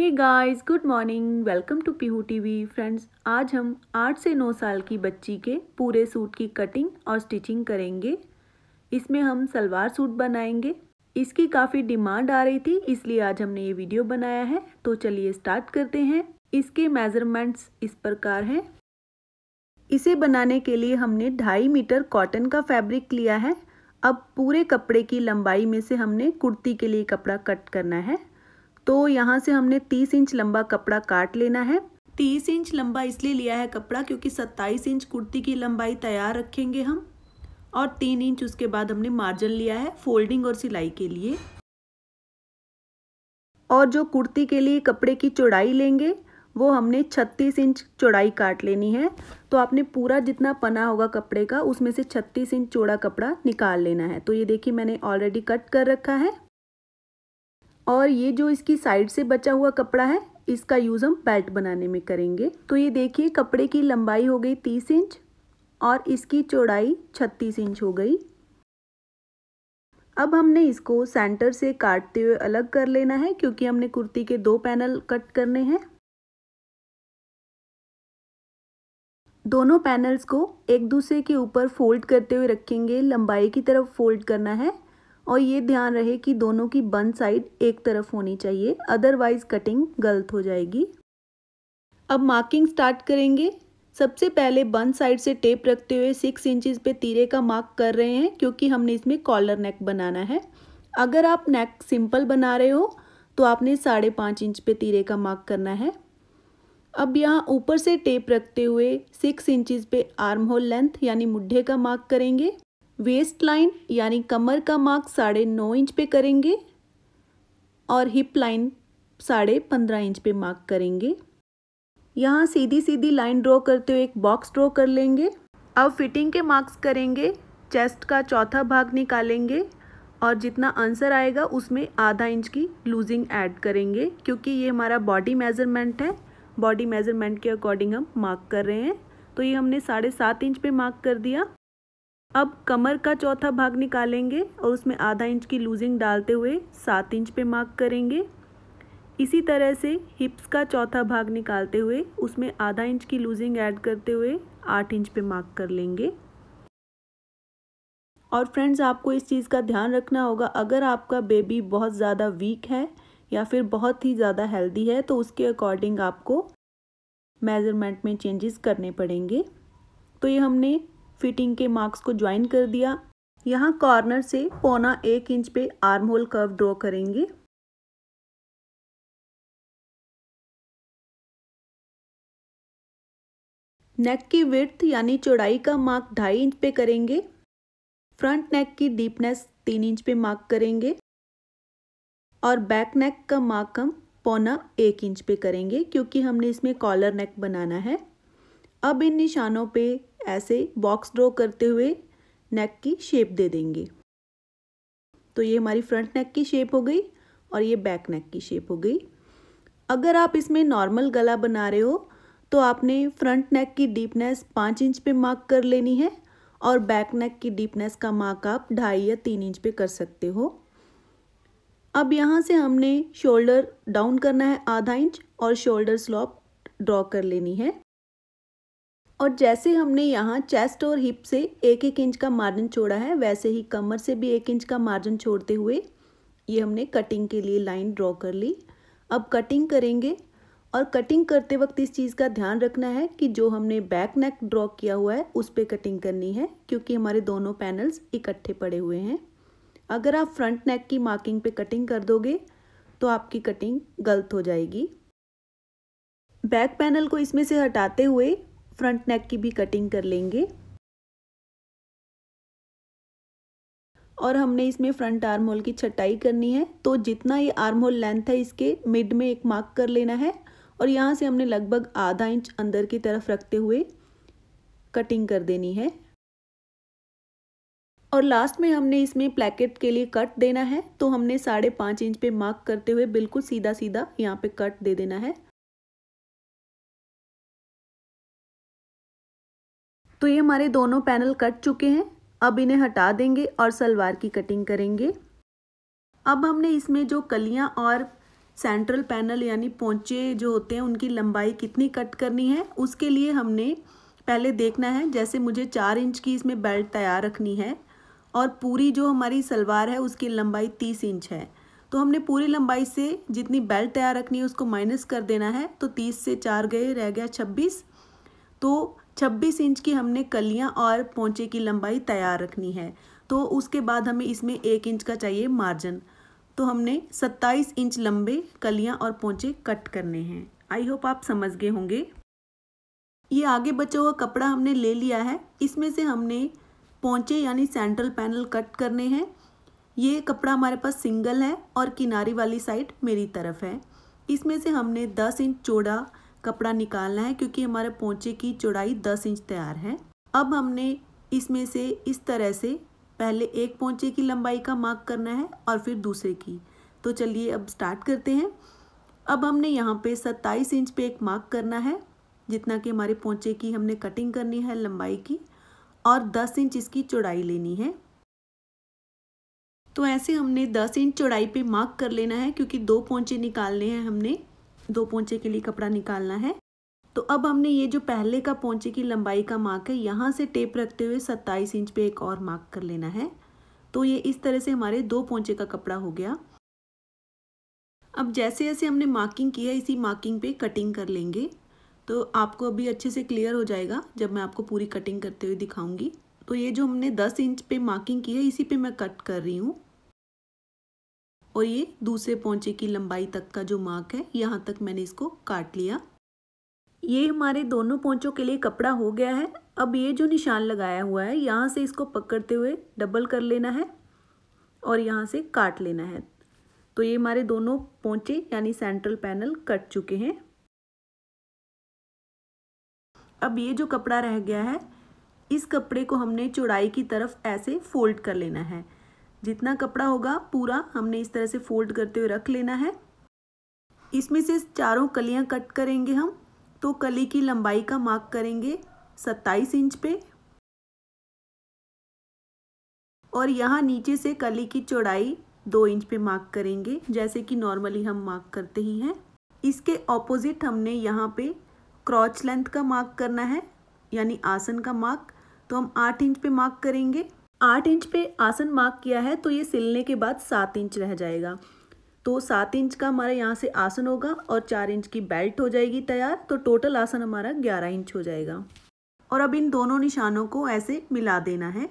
hey guys good morning welcome to Pihu TV friends आज हम आठ से नौ साल की बच्ची के पूरे सूट की कटिंग और स्टिचिंग करेंगे इसमें हम सलवार सूट बनाएंगे इसकी काफ़ी डिमांड आ रही थी इसलिए आज हमने ये वीडियो बनाया है तो चलिए स्टार्ट करते हैं इसके मेज़रमेंट्स इस प्रकार हैं इसे बनाने के लिए हमने ढाई मीटर कॉटन का फैब्रिक लिया है अब पूरे कपड़े की लंबाई में से हमने कुर्ती के लिए कपड़ा कट करना है तो यहाँ से हमने तीस इंच लंबा कपड़ा काट लेना है तीस इंच लंबा इसलिए लिया है कपड़ा क्योंकि सत्ताईस इंच कुर्ती की लंबाई तैयार रखेंगे हम और तीन इंच उसके बाद हमने मार्जिन लिया है फोल्डिंग और सिलाई के लिए और जो कुर्ती के लिए कपड़े की चौड़ाई लेंगे वो हमने 36 इंच चौड़ाई काट लेनी है तो आपने पूरा जितना पना होगा कपड़े का उसमें से 36 इंच चौड़ा कपड़ा निकाल लेना है तो ये देखिए मैंने ऑलरेडी कट कर रखा है और ये जो इसकी साइड से बचा हुआ कपड़ा है इसका यूज़ हम बेल्ट बनाने में करेंगे तो ये देखिए कपड़े की लंबाई हो गई तीस इंच और इसकी चौड़ाई छत्तीस इंच हो गई अब हमने इसको सेंटर से काटते हुए अलग कर लेना है क्योंकि हमने कुर्ती के दो पैनल कट करने हैं दोनों पैनल्स को एक दूसरे के ऊपर फोल्ड करते हुए रखेंगे लंबाई की तरफ फोल्ड करना है और ये ध्यान रहे कि दोनों की बन साइड एक तरफ होनी चाहिए अदरवाइज कटिंग गलत हो जाएगी अब मार्किंग स्टार्ट करेंगे सबसे पहले बन साइड से टेप रखते हुए सिक्स इंचज पे तीरे का मार्क कर रहे हैं क्योंकि हमने इसमें कॉलर नेक बनाना है अगर आप नेक सिंपल बना रहे हो तो आपने साढ़े पाँच इंच पे तीरे का मार्क करना है अब यहाँ ऊपर से टेप रखते हुए सिक्स इंचज पे आर्म होल लेंथ यानी मुड्ढे का मार्क करेंगे वेस्ट लाइन यानी कमर का मार्क साढ़े नौ इंच पे करेंगे और हिप लाइन साढ़े पंद्रह इंच पे मार्क करेंगे यहाँ सीधी सीधी लाइन ड्रॉ करते हुए एक बॉक्स ड्रॉ कर लेंगे अब फिटिंग के मार्क्स करेंगे चेस्ट का चौथा भाग निकालेंगे और जितना आंसर आएगा उसमें आधा इंच की लूजिंग ऐड करेंगे क्योंकि ये हमारा बॉडी मेज़रमेंट है बॉडी मेज़रमेंट के अकॉर्डिंग हम मार्क कर रहे हैं तो ये हमने साढ़े सात इंच पे मार्क कर दिया अब कमर का चौथा भाग निकालेंगे और उसमें आधा इंच की लूजिंग डालते हुए सात इंच पे मार्क करेंगे इसी तरह से हिप्स का चौथा भाग निकालते हुए उसमें आधा इंच की लूजिंग ऐड करते हुए आठ इंच पे मार्क कर लेंगे और फ्रेंड्स आपको इस चीज़ का ध्यान रखना होगा अगर आपका बेबी बहुत ज़्यादा वीक है या फिर बहुत ही ज़्यादा हेल्दी है तो उसके अकॉर्डिंग आपको मेज़रमेंट में चेंजेस करने पड़ेंगे तो ये हमने फिटिंग के मार्क्स को ज्वाइन कर दिया यहाँ कॉर्नर से पौना एक इंच पे आर्म होल कर्व ड्रॉ करेंगे नेक की विर्थ यानी चौड़ाई का मार्क ढाई इंच पे करेंगे फ्रंट नेक की डीपनेस तीन इंच पे मार्क करेंगे और बैक नेक का मार्क हम पौना एक इंच पे करेंगे क्योंकि हमने इसमें कॉलर नेक बनाना है अब इन निशानों पे ऐसे बॉक्स ड्रॉ करते हुए नेक की शेप दे देंगे तो ये हमारी फ्रंट नेक की शेप हो गई और ये बैक नेक की शेप हो गई अगर आप इसमें नॉर्मल गला बना रहे हो तो आपने फ्रंट नेक की डीपनेस पाँच इंच पे मार्क कर लेनी है और बैक नेक की डीपनेस का मार्क आप ढाई या तीन इंच पे कर सकते हो अब यहाँ से हमने शोल्डर डाउन करना है आधा इंच और शोल्डर स्लॉप ड्रॉ कर लेनी है और जैसे हमने यहाँ चेस्ट और हिप से एक एक इंच का मार्जिन छोड़ा है वैसे ही कमर से भी एक इंच का मार्जिन छोड़ते हुए ये हमने कटिंग के लिए लाइन ड्रॉ कर ली अब कटिंग करेंगे और कटिंग करते वक्त इस चीज़ का ध्यान रखना है कि जो हमने बैक नेक ड्रॉ किया हुआ है उस पर कटिंग करनी है क्योंकि हमारे दोनों पैनल्स इकट्ठे पड़े हुए हैं अगर आप फ्रंट नेक की मार्किंग पे कटिंग कर दोगे तो आपकी कटिंग गलत हो जाएगी बैक पैनल को इसमें से हटाते हुए फ्रंट नेक की भी कटिंग कर लेंगे और हमने इसमें फ्रंट आर्म होल की छटाई करनी है तो जितना ये आर्म होल लेंथ है इसके मिड में एक मार्क कर लेना है और यहाँ से हमने लगभग आधा इंच अंदर की तरफ रखते हुए कटिंग कर देनी है और लास्ट में हमने इसमें प्लेकेट के लिए कट देना है तो हमने साढ़े पाँच इंच पे मार्क करते हुए बिल्कुल सीधा सीधा यहाँ पे कट दे देना है तो ये हमारे दोनों पैनल कट चुके हैं अब इन्हें हटा देंगे और सलवार की कटिंग करेंगे अब हमने इसमें जो कलियां और सेंट्रल पैनल यानी पोंचे जो होते हैं उनकी लंबाई कितनी कट करनी है उसके लिए हमने पहले देखना है जैसे मुझे चार इंच की इसमें बेल्ट तैयार रखनी है और पूरी जो हमारी सलवार है उसकी लंबाई तीस इंच है तो हमने पूरी लंबाई से जितनी बेल्ट तैयार रखनी है उसको माइनस कर देना है तो तीस से चार गए रह गया छब्बीस तो 26 इंच की हमने कलियां और पोंचे की लंबाई तैयार रखनी है तो उसके बाद हमें इसमें एक इंच का चाहिए मार्जिन तो हमने 27 इंच लंबे कलियां और पोंचे कट करने हैं आई होप आप समझ गए होंगे ये आगे बचा हुआ कपड़ा हमने ले लिया है इसमें से हमने पोंचे यानी सेंट्रल पैनल कट करने हैं ये कपड़ा हमारे पास सिंगल है और किनारी वाली साइड मेरी तरफ है इसमें से हमने 10 इंच चौड़ा कपड़ा निकालना है क्योंकि हमारे पोंचे की चौड़ाई दस इंच तैयार है अब हमने इसमें से इस तरह से पहले एक पोंचे की लंबाई का मार्क करना है और फिर दूसरे की तो चलिए अब स्टार्ट करते हैं अब हमने यहाँ पे 27 इंच पे एक मार्क करना है जितना कि हमारे पोंचे की हमने कटिंग करनी है लंबाई की और 10 इंच इसकी चौड़ाई लेनी है तो ऐसे हमने 10 इंच चौड़ाई पे मार्क कर लेना है क्योंकि दो पोंचे निकालने हैं हमने दो पोंचे के लिए कपड़ा निकालना है तो अब हमने ये जो पहले का पोंचे की लंबाई का मार्क है यहाँ से टेप रखते हुए सत्ताईस इंच पे एक और मार्क कर लेना है तो ये इस तरह से हमारे दो पोंचे का कपड़ा हो गया अब जैसे जैसे हमने मार्किंग की है इसी मार्किंग पे कटिंग कर लेंगे तो आपको अभी अच्छे से क्लियर हो जाएगा जब मैं आपको पूरी कटिंग करते हुए दिखाऊंगी तो ये जो हमने दस इंच पे मार्किंग की है इसी पे मैं कट कर रही हूँ और ये दूसरे पौचे की लंबाई तक का जो मार्क है यहाँ तक मैंने इसको काट लिया ये हमारे दोनों पौंचों के लिए कपड़ा हो गया है अब ये जो निशान लगाया हुआ है यहाँ से इसको पकड़ते हुए डबल कर लेना है और यहाँ से काट लेना है तो ये हमारे दोनों पौचे यानी सेंट्रल पैनल कट चुके हैं अब ये जो कपड़ा रह गया है इस कपड़े को हमने चौड़ाई की तरफ ऐसे फोल्ड कर लेना है जितना कपड़ा होगा पूरा हमने इस तरह से फोल्ड करते हुए रख लेना है इसमें से चारों कलियां कट करेंगे हम तो कली की लंबाई का मार्क करेंगे 27 इंच पे और यहाँ नीचे से कली की चौड़ाई दो इंच पे मार्क करेंगे जैसे कि नॉर्मली हम मार्क करते ही हैं इसके ऑपोजिट हमने यहाँ पे क्रॉच लेंथ का मार्क करना है यानी आसन का मार्क तो हम आठ इंच पे मार्क करेंगे आठ इंच पे आसन मार्क किया है तो ये सिलने के बाद सात इंच रह जाएगा तो सात इंच का हमारा यहाँ से आसन होगा और चार इंच की बेल्ट हो जाएगी तैयार तो टोटल आसन हमारा ग्यारह इंच हो जाएगा और अब इन दोनों निशानों को ऐसे मिला देना है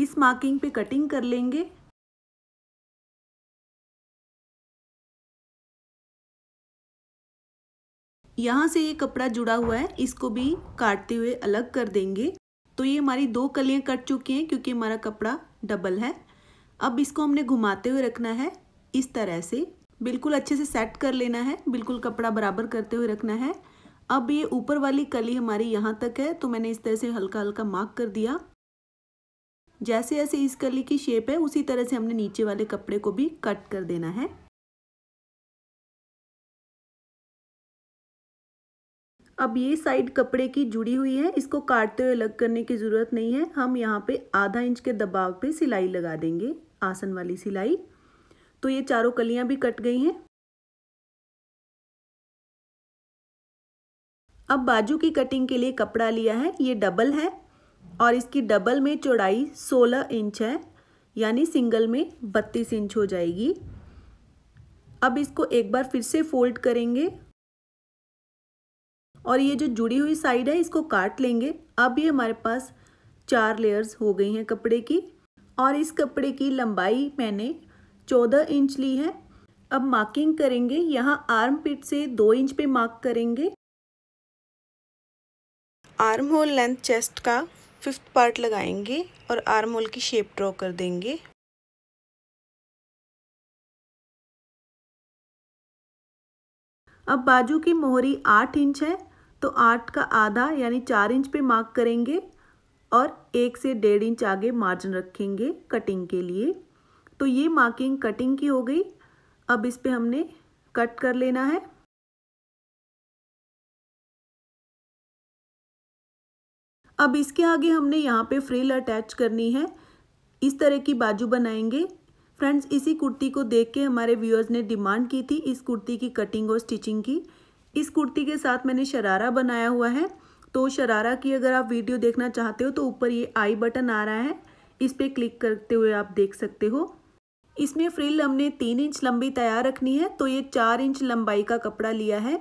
इस मार्किंग पे कटिंग कर लेंगे यहाँ से ये कपड़ा जुड़ा हुआ है इसको भी काटते हुए अलग कर देंगे तो ये हमारी दो कलियाँ कट चुकी हैं क्योंकि हमारा कपड़ा डबल है अब इसको हमने घुमाते हुए रखना है इस तरह से बिल्कुल अच्छे से सेट कर लेना है बिल्कुल कपड़ा बराबर करते हुए रखना है अब ये ऊपर वाली कली हमारी यहाँ तक है तो मैंने इस तरह से हल्का हल्का मार्क कर दिया जैसे जैसे इस कली की शेप है उसी तरह से हमने नीचे वाले कपड़े को भी कट कर देना है अब ये साइड कपड़े की जुड़ी हुई है इसको काटते हुए अलग करने की ज़रूरत नहीं है हम यहाँ पे आधा इंच के दबाव पे सिलाई लगा देंगे आसन वाली सिलाई तो ये चारों कलियाँ भी कट गई हैं अब बाजू की कटिंग के लिए कपड़ा लिया है ये डबल है और इसकी डबल में चौड़ाई 16 इंच है यानी सिंगल में 32 इंच हो जाएगी अब इसको एक बार फिर से फोल्ड करेंगे और ये जो जुड़ी हुई साइड है इसको काट लेंगे अब ये हमारे पास चार लेयर्स हो गई हैं कपड़े की और इस कपड़े की लंबाई मैंने चौदह इंच ली है अब मार्किंग करेंगे यहाँ आर्म पिट से दो इंच पे मार्क करेंगे आर्म होल लेंथ चेस्ट का फिफ्थ पार्ट लगाएंगे और आर्म होल की शेप ड्रॉ कर देंगे अब बाजू की मोहरी आठ इंच है तो आठ का आधा यानी चार इंच पे मार्क करेंगे और एक से डेढ़ इंच आगे मार्जिन रखेंगे कटिंग के लिए तो ये मार्किंग कटिंग की हो गई अब इस पर हमने कट कर लेना है अब इसके आगे हमने यहाँ पे फ्रिल अटैच करनी है इस तरह की बाजू बनाएंगे फ्रेंड्स इसी कुर्ती को देख के हमारे व्यूअर्स ने डिमांड की थी इस कुर्ती की कटिंग और स्टिचिंग की इस कुर्ती के साथ मैंने शरारा बनाया हुआ है तो शरारा की अगर आप वीडियो देखना चाहते हो तो ऊपर ये आई बटन आ रहा है इस पर क्लिक करते हुए आप देख सकते हो इसमें फ्रिल हमने तीन इंच लंबी तैयार रखनी है तो ये चार इंच लंबाई का कपड़ा लिया है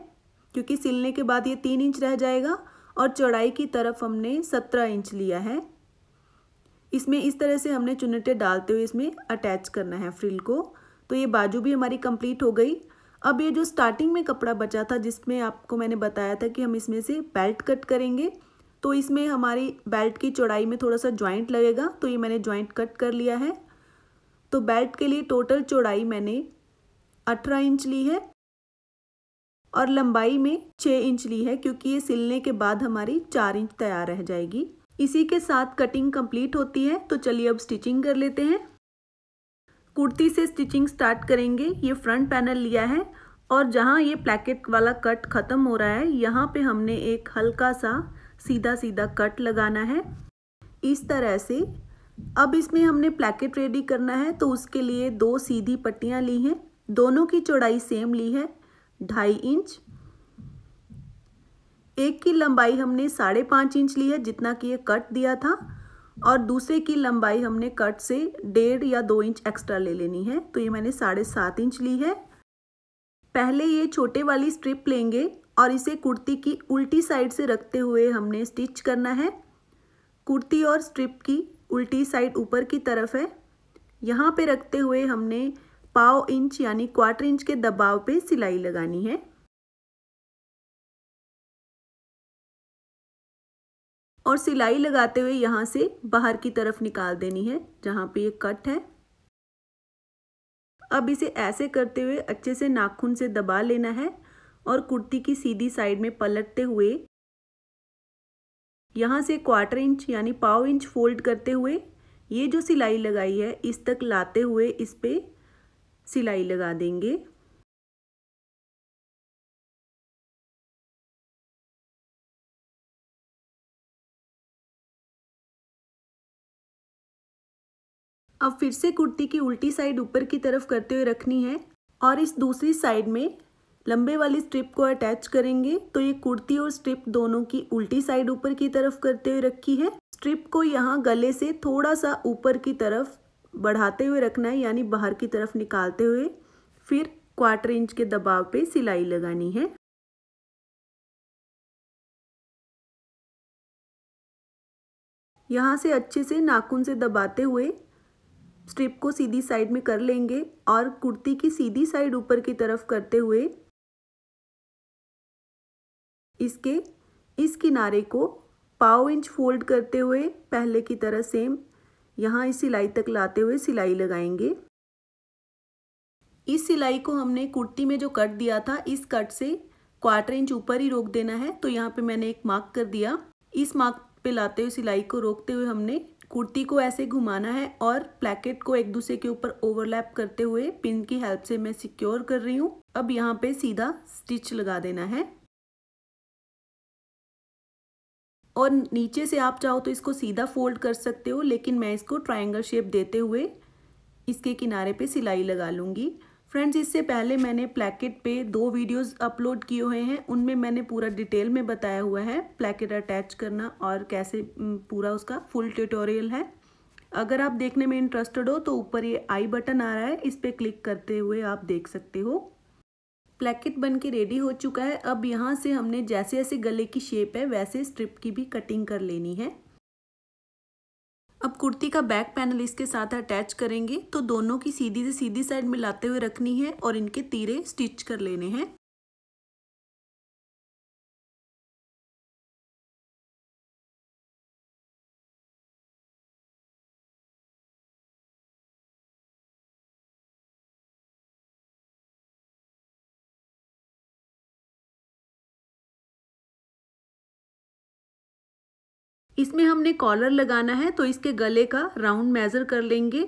क्योंकि सिलने के बाद ये तीन इंच रह जाएगा और चौड़ाई की तरफ हमने सत्रह इंच लिया है इसमें इस तरह से हमने चुनटे डालते हुए इसमें अटैच करना है फ्रिल को तो ये बाजू भी हमारी कंप्लीट हो गई अब ये जो स्टार्टिंग में कपड़ा बचा था जिसमें आपको मैंने बताया था कि हम इसमें से बेल्ट कट करेंगे तो इसमें हमारी बेल्ट की चौड़ाई में थोड़ा सा ज्वाइंट लगेगा तो ये मैंने ज्वाइंट कट कर लिया है तो बेल्ट के लिए टोटल चौड़ाई मैंने अठारह इंच ली है और लंबाई में छः इंच ली है क्योंकि ये सिलने के बाद हमारी चार इंच तैयार रह जाएगी इसी के साथ कटिंग कंप्लीट होती है तो चलिए अब स्टिचिंग कर लेते हैं कुर्ती से स्टिचिंग स्टार्ट करेंगे ये फ्रंट पैनल लिया है और जहाँ ये प्लेकेट वाला कट ख़त्म हो रहा है यहाँ पे हमने एक हल्का सा सीधा सीधा कट लगाना है इस तरह से अब इसमें हमने प्लेकेट रेडी करना है तो उसके लिए दो सीधी पट्टियाँ ली हैं दोनों की चौड़ाई सेम ली है ढाई इंच एक की लंबाई हमने साढ़े पाँच इंच ली है जितना कि ये कट दिया था और दूसरे की लंबाई हमने कट से डेढ़ या दो इंच एक्स्ट्रा ले लेनी है तो ये मैंने साढ़े सात इंच ली है पहले ये छोटे वाली स्ट्रिप लेंगे और इसे कुर्ती की उल्टी साइड से रखते हुए हमने स्टिच करना है कुर्ती और स्ट्रिप की उल्टी साइड ऊपर की तरफ है यहाँ पे रखते हुए हमने पाव इंच यानी क्वार्टर इंच के दबाव पे सिलाई लगानी है और सिलाई लगाते हुए यहाँ से बाहर की तरफ निकाल देनी है जहाँ पे ये कट है अब इसे ऐसे करते हुए अच्छे से नाखून से दबा लेना है और कुर्ती की सीधी साइड में पलटते हुए यहाँ से क्वार्टर इंच यानी पाव इंच फोल्ड करते हुए ये जो सिलाई लगाई है इस तक लाते हुए इस पर सिलाई लगा देंगे अब फिर से कुर्ती की उल्टी साइड ऊपर की तरफ करते हुए रखनी है और इस दूसरी साइड में लंबे वाली स्ट्रिप को अटैच करेंगे तो ये कुर्ती और स्ट्रिप दोनों की उल्टी साइड ऊपर की तरफ करते हुए रखी है स्ट्रिप को यहाँ गले से थोड़ा सा ऊपर की तरफ बढ़ाते हुए रखना है यानी बाहर की तरफ निकालते हुए फिर क्वार्टर इंच के दबाव पे सिलाई लगानी है यहाँ से अच्छे से नाखून से दबाते हुए स्ट्रिप को सीधी साइड में कर लेंगे और कुर्ती की सीधी साइड ऊपर की तरफ करते हुए इसके इस किनारे को पाओ इंच फोल्ड करते हुए पहले की तरह सेम यहाँ इस सिलाई तक लाते हुए सिलाई लगाएंगे इस सिलाई को हमने कुर्ती में जो कट दिया था इस कट से क्वार्टर इंच ऊपर ही रोक देना है तो यहाँ पे मैंने एक मार्क कर दिया इस मार्क पे लाते हुए सिलाई को रोकते हुए हमने कुर्ती को ऐसे घुमाना है और प्लेकेट को एक दूसरे के ऊपर ओवरलैप करते हुए पिन की हेल्प से मैं सिक्योर कर रही हूँ अब यहाँ पे सीधा स्टिच लगा देना है और नीचे से आप चाहो तो इसको सीधा फोल्ड कर सकते हो लेकिन मैं इसको ट्रायंगल शेप देते हुए इसके किनारे पे सिलाई लगा लूँगी फ्रेंड्स इससे पहले मैंने प्लैकेट पे दो वीडियोस अपलोड किए हुए हैं उनमें मैंने पूरा डिटेल में बताया हुआ है प्लैकेट अटैच करना और कैसे पूरा उसका फुल ट्यूटोरियल है अगर आप देखने में इंटरेस्टेड हो तो ऊपर ये आई बटन आ रहा है इस पर क्लिक करते हुए आप देख सकते हो प्लैकेट बन के रेडी हो चुका है अब यहाँ से हमने जैसे जैसे गले की शेप है वैसे स्ट्रिप की भी कटिंग कर लेनी है अब कुर्ती का बैक पैनल इसके साथ अटैच करेंगे तो दोनों की सीधी से सीधी साइड मिलाते हुए रखनी है और इनके तीरे स्टिच कर लेने हैं इसमें हमने कॉलर लगाना है तो इसके गले का राउंड मेज़र कर लेंगे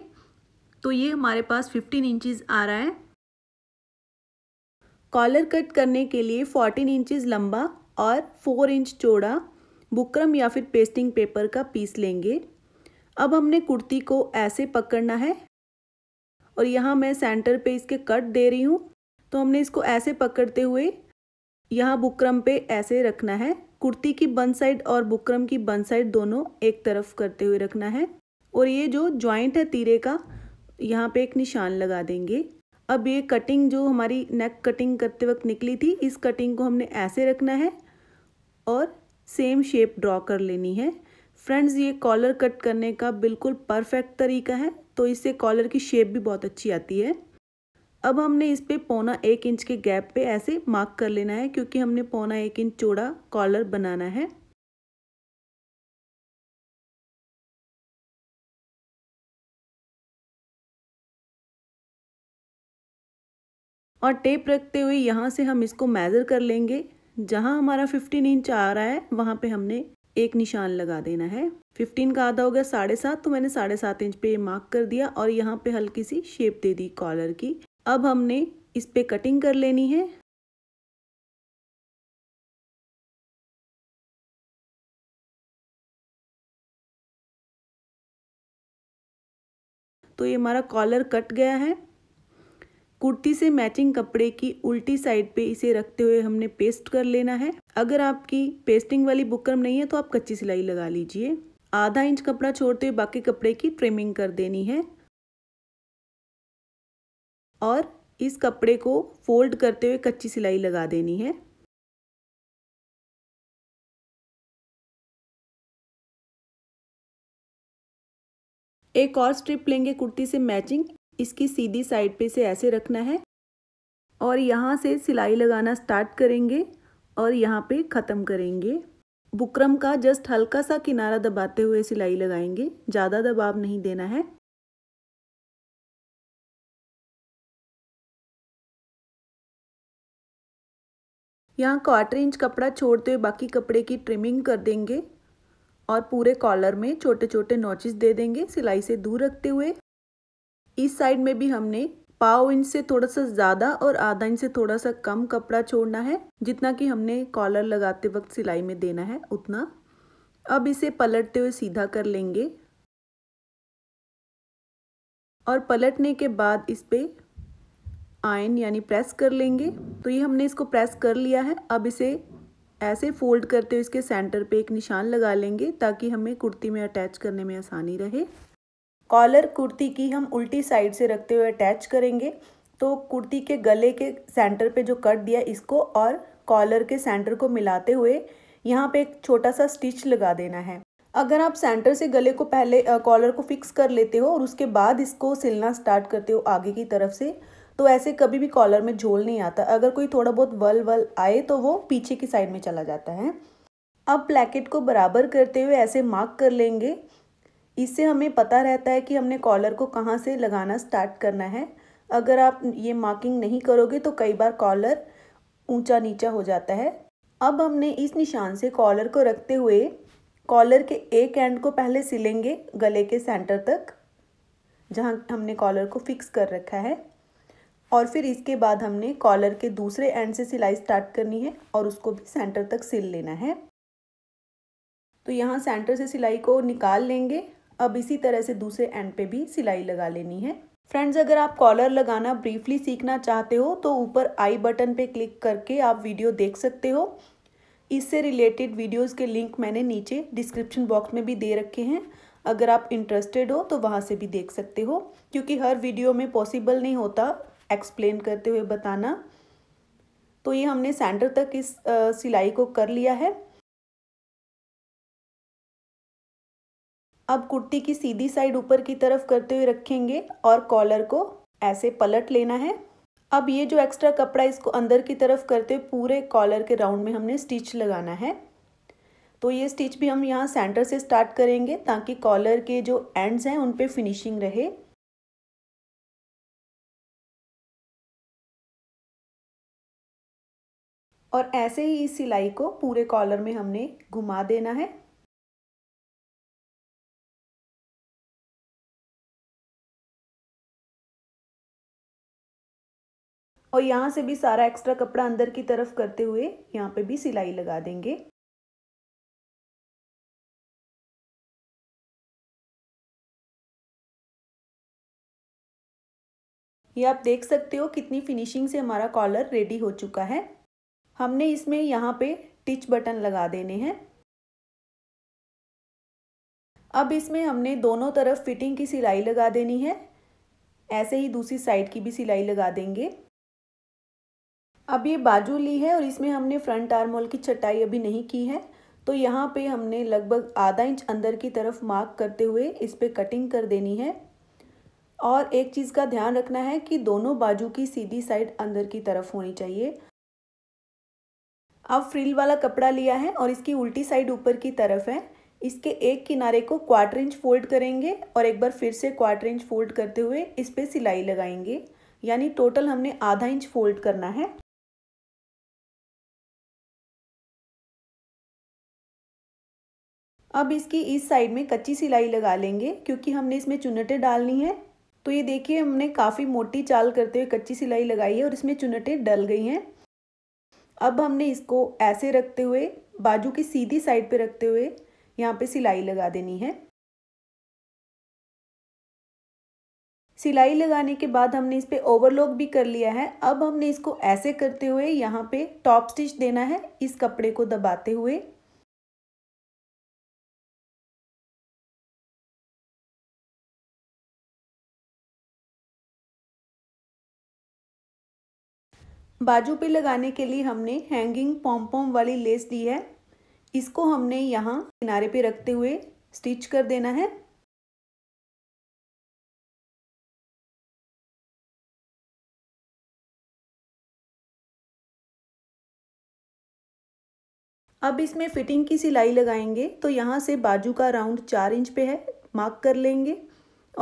तो ये हमारे पास 15 इंचेस आ रहा है कॉलर कट करने के लिए 14 इंचेस लंबा और 4 इंच चौड़ा बुकरम या फिर पेस्टिंग पेपर का पीस लेंगे अब हमने कुर्ती को ऐसे पकड़ना है और यहाँ मैं सेंटर पे इसके कट दे रही हूँ तो हमने इसको ऐसे पकड़ते हुए यहाँ बुकरम पे ऐसे रखना है कुर्ती की बन साइड और बुकरम की बन साइड दोनों एक तरफ करते हुए रखना है और ये जो ज्वाइंट है तीरे का यहाँ पे एक निशान लगा देंगे अब ये कटिंग जो हमारी नेक कटिंग करते वक्त निकली थी इस कटिंग को हमने ऐसे रखना है और सेम शेप ड्रॉ कर लेनी है फ्रेंड्स ये कॉलर कट करने का बिल्कुल परफेक्ट तरीका है तो इससे कॉलर की शेप भी बहुत अच्छी आती है अब हमने इस पर पौना एक इंच के गैप पे ऐसे मार्क कर लेना है क्योंकि हमने पौना एक इंच चौड़ा कॉलर बनाना है और टेप रखते हुए यहाँ से हम इसको मेज़र कर लेंगे जहाँ हमारा 15 इंच आ रहा है वहाँ पे हमने एक निशान लगा देना है 15 का आधा हो गया साढ़े सात तो मैंने साढ़े सात इंच पे मार्क कर दिया और यहाँ पे हल्की सी शेप दे दी कॉलर की अब हमने इस पे कटिंग कर लेनी है तो ये हमारा कॉलर कट गया है कुर्ती से मैचिंग कपड़े की उल्टी साइड पे इसे रखते हुए हमने पेस्ट कर लेना है अगर आपकी पेस्टिंग वाली बुकरम नहीं है तो आप कच्ची सिलाई लगा लीजिए आधा इंच कपड़ा छोड़ते हुए बाकी कपड़े की ट्रिमिंग कर देनी है और इस कपड़े को फोल्ड करते हुए कच्ची सिलाई लगा देनी है एक और स्ट्रिप लेंगे कुर्ती से मैचिंग इसकी सीधी साइड पे से ऐसे रखना है और यहाँ से सिलाई लगाना स्टार्ट करेंगे और यहाँ पे ख़त्म करेंगे बुकरम का जस्ट हल्का सा किनारा दबाते हुए सिलाई लगाएंगे ज़्यादा दबाव नहीं देना है यहाँ क्वार्टर इंच कपड़ा छोड़ते हुए बाकी कपड़े की ट्रिमिंग कर देंगे और पूरे कॉलर में छोटे छोटे नोचिस दे देंगे सिलाई से दूर रखते हुए इस साइड में भी हमने पाओ इंच से थोड़ा सा ज़्यादा और आधा इंच से थोड़ा सा कम कपड़ा छोड़ना है जितना कि हमने कॉलर लगाते वक्त सिलाई में देना है उतना अब इसे पलटते हुए सीधा कर लेंगे और पलटने के बाद इस पर आयन यानी प्रेस कर लेंगे तो ये हमने इसको प्रेस कर लिया है अब इसे ऐसे फोल्ड करते हुए इसके सेंटर पे एक निशान लगा लेंगे ताकि हमें कुर्ती में अटैच करने में आसानी रहे कॉलर कुर्ती की हम उल्टी साइड से रखते हुए अटैच करेंगे तो कुर्ती के गले के सेंटर पे जो कट दिया इसको और कॉलर के सेंटर को मिलाते हुए यहाँ पे एक छोटा सा स्टिच लगा देना है अगर आप सेंटर से गले को पहले कॉलर को फिक्स कर लेते हो और उसके बाद इसको सिलना स्टार्ट करते हो आगे की तरफ से तो ऐसे कभी भी कॉलर में झोल नहीं आता अगर कोई थोड़ा बहुत वल वल आए तो वो पीछे की साइड में चला जाता है अब ब्लैकेट को बराबर करते हुए ऐसे मार्क कर लेंगे इससे हमें पता रहता है कि हमने कॉलर को कहाँ से लगाना स्टार्ट करना है अगर आप ये मार्किंग नहीं करोगे तो कई बार कॉलर ऊंचा नीचा हो जाता है अब हमने इस निशान से कॉलर को रखते हुए कॉलर के एक एंड को पहले सिलेंगे गले के सेंटर तक जहाँ हमने कॉलर को फिक्स कर रखा है और फिर इसके बाद हमने कॉलर के दूसरे एंड से सिलाई स्टार्ट करनी है और उसको भी सेंटर तक सिल लेना है तो यहाँ सेंटर से सिलाई को निकाल लेंगे अब इसी तरह से दूसरे एंड पे भी सिलाई लगा लेनी है फ्रेंड्स अगर आप कॉलर लगाना ब्रीफली सीखना चाहते हो तो ऊपर आई बटन पे क्लिक करके आप वीडियो देख सकते हो इससे रिलेटेड वीडियोस के लिंक मैंने नीचे डिस्क्रिप्शन बॉक्स में भी दे रखे हैं अगर आप इंटरेस्टेड हो तो वहाँ से भी देख सकते हो क्योंकि हर वीडियो में पॉसिबल नहीं होता एक्सप्लेन करते हुए बताना तो ये हमने सेंटर तक इस सिलाई को कर लिया है अब कुर्ती की सीधी साइड ऊपर की तरफ करते हुए रखेंगे और कॉलर को ऐसे पलट लेना है अब ये जो एक्स्ट्रा कपड़ा इसको अंदर की तरफ करते हुए पूरे कॉलर के राउंड में हमने स्टिच लगाना है तो ये स्टिच भी हम यहाँ सेंटर से स्टार्ट करेंगे ताकि कॉलर के जो एंड्स हैं उन पे फिनिशिंग रहे और ऐसे ही इस सिलाई को पूरे कॉलर में हमने घुमा देना है और यहाँ से भी सारा एक्स्ट्रा कपड़ा अंदर की तरफ करते हुए यहाँ पे भी सिलाई लगा देंगे ये आप देख सकते हो कितनी फिनिशिंग से हमारा कॉलर रेडी हो चुका है हमने इसमें यहाँ पे टिच बटन लगा देने हैं अब इसमें हमने दोनों तरफ फिटिंग की सिलाई लगा देनी है ऐसे ही दूसरी साइड की भी सिलाई लगा देंगे अब ये बाजू ली है और इसमें हमने फ्रंट आर्मोल की चटाई अभी नहीं की है तो यहाँ पे हमने लगभग आधा इंच अंदर की तरफ मार्क करते हुए इस पर कटिंग कर देनी है और एक चीज़ का ध्यान रखना है कि दोनों बाजू की सीधी साइड अंदर की तरफ होनी चाहिए अब फ्रिल वाला कपड़ा लिया है और इसकी उल्टी साइड ऊपर की तरफ है इसके एक किनारे को क्वार्टर इंच फोल्ड करेंगे और एक बार फिर से क्वार्टर इंच फोल्ड करते हुए इस पर सिलाई लगाएंगे यानी टोटल हमने आधा इंच फोल्ड करना है अब इसकी इस साइड में कच्ची सिलाई लगा लेंगे क्योंकि हमने इसमें चुनटें डालनी है तो ये देखिए हमने काफ़ी मोटी चाल करते हुए कच्ची सिलाई लगाई है और इसमें चुनटें डल गई हैं अब हमने इसको ऐसे रखते हुए बाजू की सीधी साइड पे रखते हुए यहाँ पे सिलाई लगा देनी है सिलाई लगाने के बाद हमने इस पर ओवरलॉक भी कर लिया है अब हमने इसको ऐसे करते हुए यहाँ पे टॉप स्टिच देना है इस कपड़े को दबाते हुए बाजू पे लगाने के लिए हमने हैंगिंग पॉम पॉम वाली लेस दी है इसको हमने यहाँ किनारे पे रखते हुए स्टिच कर देना है अब इसमें फिटिंग की सिलाई लगाएंगे तो यहाँ से बाजू का राउंड चार इंच पे है मार्क कर लेंगे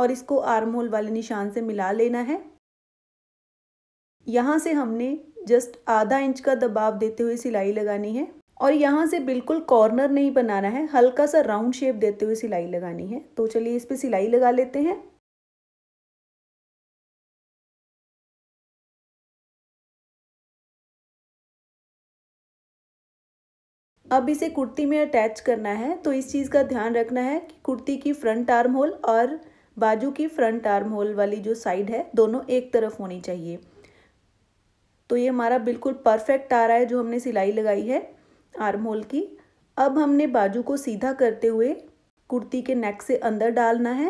और इसको आर्म होल वाले निशान से मिला लेना है यहाँ से हमने जस्ट आधा इंच का दबाव देते हुए सिलाई लगानी है और यहाँ से बिल्कुल कॉर्नर नहीं बनाना है हल्का सा राउंड शेप देते हुए सिलाई लगानी है तो चलिए इस पर सिलाई लगा लेते हैं अब इसे कुर्ती में अटैच करना है तो इस चीज़ का ध्यान रखना है कि कुर्ती की फ्रंट आर्म होल और बाजू की फ्रंट आर्म होल वाली जो साइड है दोनों एक तरफ होनी चाहिए तो ये हमारा बिल्कुल परफेक्ट आ रहा है जो हमने सिलाई लगाई है आर्म होल की अब हमने बाजू को सीधा करते हुए कुर्ती के नेक से अंदर डालना है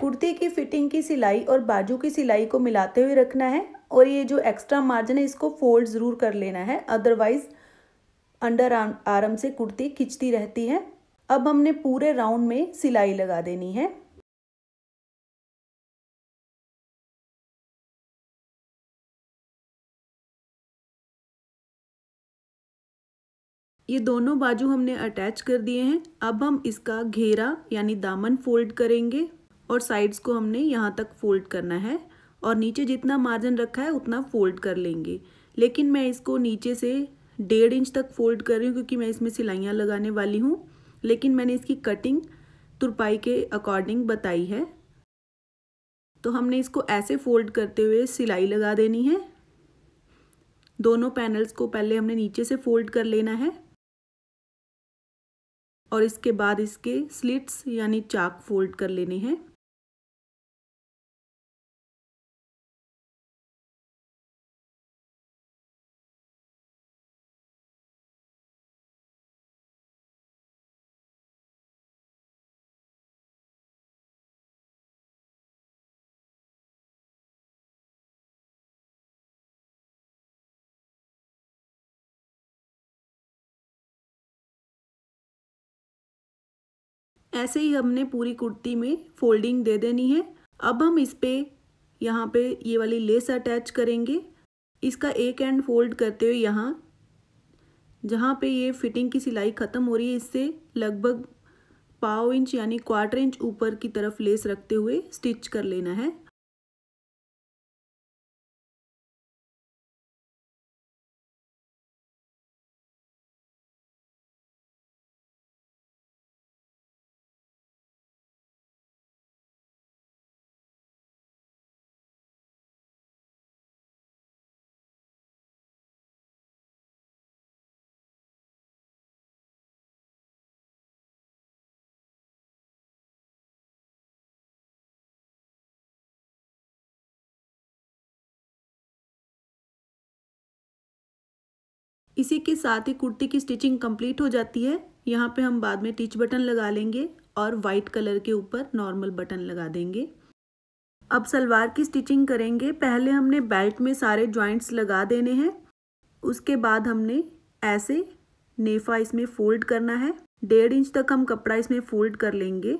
कुर्ती की फिटिंग की सिलाई और बाजू की सिलाई को मिलाते हुए रखना है और ये जो एक्स्ट्रा मार्जिन है इसको फोल्ड ज़रूर कर लेना है अदरवाइज़ अंडर आर्म से कुर्ती खिंचती रहती है अब हमने पूरे राउंड में सिलाई लगा देनी है ये दोनों बाजू हमने अटैच कर दिए हैं अब हम इसका घेरा यानी दामन फोल्ड करेंगे और साइड्स को हमने यहाँ तक फोल्ड करना है और नीचे जितना मार्जिन रखा है उतना फोल्ड कर लेंगे लेकिन मैं इसको नीचे से डेढ़ इंच तक फोल्ड कर रही हूँ क्योंकि मैं इसमें सिलाइयाँ लगाने वाली हूँ लेकिन मैंने इसकी कटिंग तुरपाई के अकॉर्डिंग बताई है तो हमने इसको ऐसे फोल्ड करते हुए सिलाई लगा देनी है दोनों पैनल्स को पहले हमने नीचे से फोल्ड कर लेना है और इसके बाद इसके स्लिट्स यानी चाक फोल्ड कर लेने हैं ऐसे ही हमने पूरी कुर्ती में फोल्डिंग दे देनी है अब हम इस पर यहाँ पे ये वाली लेस अटैच करेंगे इसका एक एंड फोल्ड करते हुए यहाँ जहाँ पे ये फिटिंग की सिलाई ख़त्म हो रही है इससे लगभग पाव इंच यानी क्वार्टर इंच ऊपर की तरफ लेस रखते हुए स्टिच कर लेना है इसी के साथ ही कुर्ती की स्टिचिंग कंप्लीट हो जाती है यहाँ पे हम बाद में टिच बटन लगा लेंगे और वाइट कलर के ऊपर नॉर्मल बटन लगा देंगे अब सलवार की स्टिचिंग करेंगे पहले हमने बेल्ट में सारे ज्वाइंट्स लगा देने हैं उसके बाद हमने ऐसे नेफा इसमें फोल्ड करना है डेढ़ इंच तक हम कपड़ा इसमें फोल्ड कर लेंगे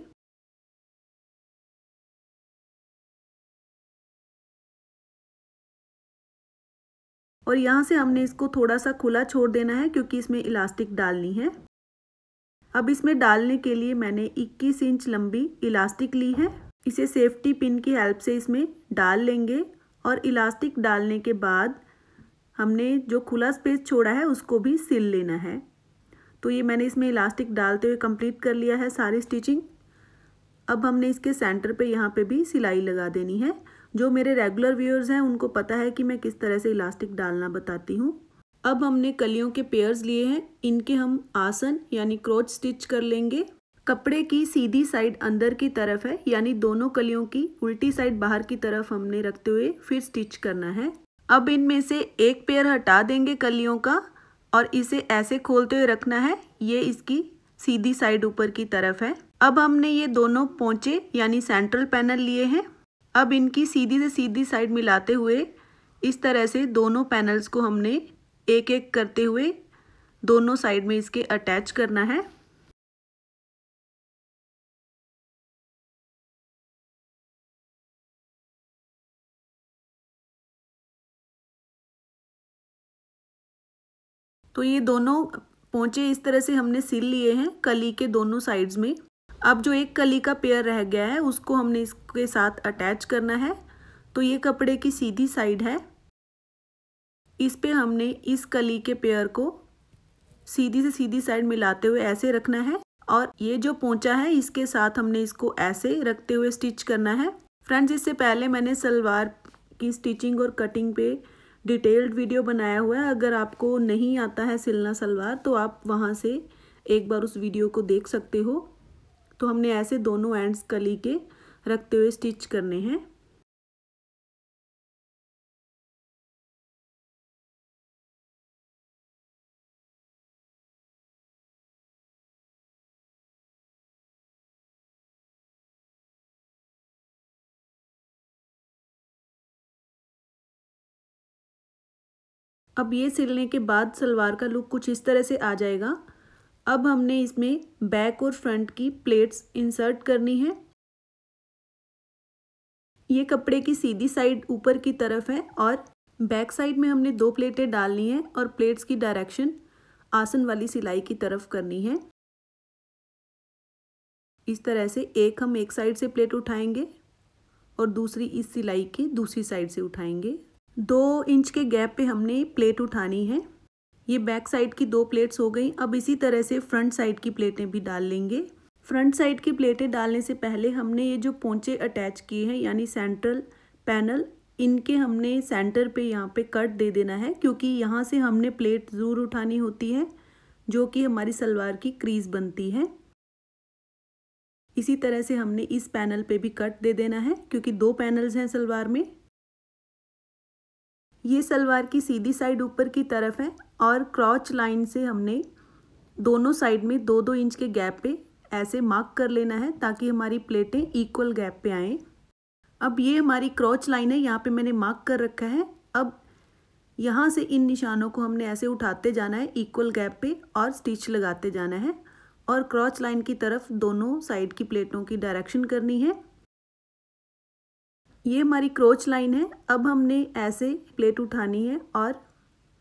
और यहाँ से हमने इसको थोड़ा सा खुला छोड़ देना है क्योंकि इसमें इलास्टिक डालनी है अब इसमें डालने के लिए मैंने 21 इंच लंबी इलास्टिक ली है इसे सेफ्टी पिन की हेल्प से इसमें डाल लेंगे और इलास्टिक डालने के बाद हमने जो खुला स्पेस छोड़ा है उसको भी सिल लेना है तो ये मैंने इसमें इलास्टिक डालते हुए कंप्लीट कर लिया है सारी स्टिचिंग अब हमने इसके सेंटर पे यहाँ पे भी सिलाई लगा देनी है जो मेरे रेगुलर व्यूअर्स हैं उनको पता है कि मैं किस तरह से इलास्टिक डालना बताती हूँ अब हमने कलियों के पेयर्स लिए हैं इनके हम आसन यानी क्रोच स्टिच कर लेंगे कपड़े की सीधी साइड अंदर की तरफ है यानी दोनों कलियों की उल्टी साइड बाहर की तरफ हमने रखते हुए फिर स्टिच करना है अब इनमें से एक पेयर हटा देंगे कलियों का और इसे ऐसे खोलते हुए रखना है ये इसकी सीधी साइड ऊपर की तरफ है अब हमने ये दोनों पोंचे यानी सेंट्रल पैनल लिए हैं अब इनकी सीधी से सीधी साइड मिलाते हुए इस तरह से दोनों पैनल्स को हमने एक एक करते हुए दोनों साइड में इसके अटैच करना है तो ये दोनों पोंचे इस तरह से हमने सिल लिए हैं कली के दोनों साइड्स में अब जो एक कली का पेयर रह गया है उसको हमने इसके साथ अटैच करना है तो ये कपड़े की सीधी साइड है इस पे हमने इस कली के पेयर को सीधी से सीधी साइड मिलाते हुए ऐसे रखना है और ये जो पोंचा है इसके साथ हमने इसको ऐसे रखते हुए स्टिच करना है फ्रेंड्स इससे पहले मैंने सलवार की स्टिचिंग और कटिंग पे डिटेल्ड वीडियो बनाया हुआ है अगर आपको नहीं आता है सिलना सलवार तो आप वहाँ से एक बार उस वीडियो को देख सकते हो तो हमने ऐसे दोनों एंड्स कली के रखते हुए स्टिच करने हैं अब ये सिलने के बाद सलवार का लुक कुछ इस तरह से आ जाएगा अब हमने इसमें बैक और फ्रंट की प्लेट्स इंसर्ट करनी है ये कपड़े की सीधी साइड ऊपर की तरफ है और बैक साइड में हमने दो प्लेटें डालनी है और प्लेट्स की डायरेक्शन आसन वाली सिलाई की तरफ करनी है इस तरह से एक हम एक साइड से प्लेट उठाएंगे और दूसरी इस सिलाई के दूसरी साइड से उठाएंगे दो इंच के गैप पे हमने प्लेट उठानी है ये बैक साइड की दो प्लेट्स हो गई अब इसी तरह से फ्रंट साइड की प्लेटें भी डाल लेंगे फ्रंट साइड की प्लेटें डालने से पहले हमने ये जो पोंचे अटैच किए हैं यानी सेंट्रल पैनल इनके हमने सेंटर पे यहाँ पे कट दे देना है क्योंकि यहाँ से हमने प्लेट ज़रूर उठानी होती है जो कि हमारी सलवार की क्रीज बनती है इसी तरह से हमने इस पैनल पे भी कट दे देना है क्योंकि दो पैनल्स हैं सलवार में ये सलवार की सीधी साइड ऊपर की तरफ है और क्रॉच लाइन से हमने दोनों साइड में दो दो इंच के गैप पे ऐसे मार्क कर लेना है ताकि हमारी प्लेटें इक्वल गैप पे आएँ अब ये हमारी क्रॉच लाइन है यहाँ पे मैंने मार्क कर रखा है अब यहाँ से इन निशानों को हमने ऐसे उठाते जाना है इक्वल गैप पे और स्टिच लगाते जाना है और क्रॉच लाइन की तरफ दोनों साइड की प्लेटों की डायरेक्शन करनी है ये हमारी क्रोच लाइन है अब हमने ऐसे प्लेट उठानी है और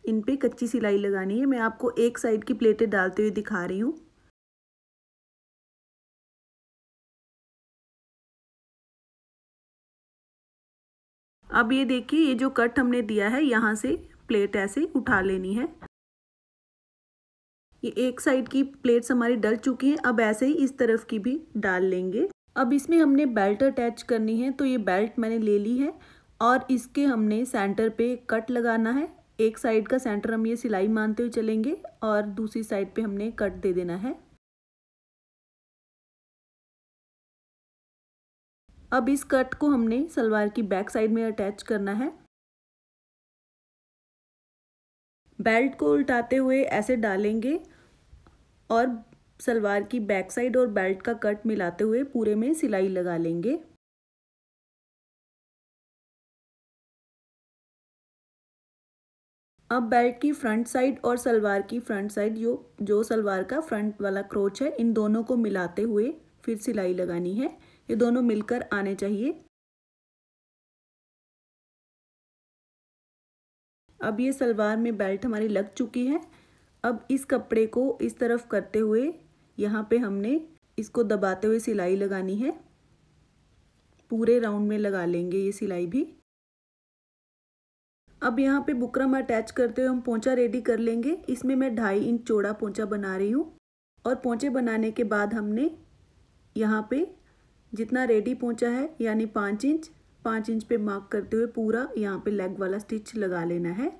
इन पे कच्ची सिलाई लगानी है मैं आपको एक साइड की प्लेटें डालते हुए दिखा रही हूँ अब ये देखिए ये जो कट हमने दिया है यहाँ से प्लेट ऐसे उठा लेनी है ये एक साइड की प्लेट्स हमारी डल चुकी हैं अब ऐसे ही इस तरफ की भी डाल लेंगे अब इसमें हमने बेल्ट अटैच करनी है तो ये बेल्ट मैंने ले ली है और इसके हमने सेंटर पे कट लगाना है एक साइड का सेंटर हम ये सिलाई मानते हुए चलेंगे और दूसरी साइड पे हमने कट दे देना है अब इस कट को हमने सलवार की बैक साइड में अटैच करना है बेल्ट को उल्टाते हुए ऐसे डालेंगे और सलवार की बैक साइड और बेल्ट का कट मिलाते हुए पूरे में सिलाई लगा लेंगे अब बेल्ट की फ्रंट साइड और सलवार की फ्रंट साइड जो जो सलवार का फ्रंट वाला क्रोच है इन दोनों को मिलाते हुए फिर सिलाई लगानी है ये दोनों मिलकर आने चाहिए अब ये सलवार में बेल्ट हमारी लग चुकी है अब इस कपड़े को इस तरफ करते हुए यहाँ पे हमने इसको दबाते हुए सिलाई लगानी है पूरे राउंड में लगा लेंगे ये सिलाई भी अब यहाँ पे बुकरम अटैच करते हुए हम पोंचा रेडी कर लेंगे इसमें मैं ढाई इंच चौड़ा पोंचा बना रही हूँ और पोंचे बनाने के बाद हमने यहाँ पे जितना रेडी पोंचा है यानी पाँच इंच पाँच इंच पे मार्क करते हुए पूरा यहाँ पे लेग वाला स्टिच लगा लेना है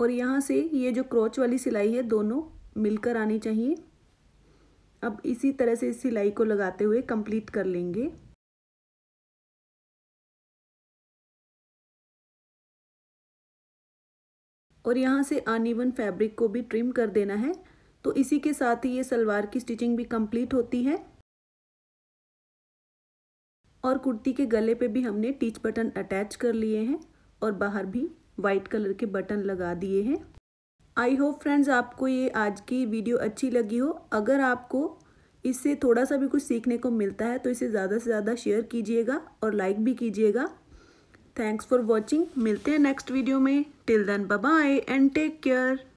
और यहाँ से ये जो क्रोच वाली सिलाई है दोनों मिलकर आनी चाहिए अब इसी तरह से इस सिलाई को लगाते हुए कंप्लीट कर लेंगे और यहाँ से अनइवन फैब्रिक को भी ट्रिम कर देना है तो इसी के साथ ही ये सलवार की स्टिचिंग भी कंप्लीट होती है और कुर्ती के गले पे भी हमने टीच बटन अटैच कर लिए हैं और बाहर भी वाइट कलर के बटन लगा दिए हैं आई होप फ्रेंड्स आपको ये आज की वीडियो अच्छी लगी हो अगर आपको इससे थोड़ा सा भी कुछ सीखने को मिलता है तो इसे ज़्यादा से ज़्यादा शेयर कीजिएगा और लाइक भी कीजिएगा थैंक्स फॉर वॉचिंग मिलते हैं नेक्स्ट वीडियो में till then bye and take care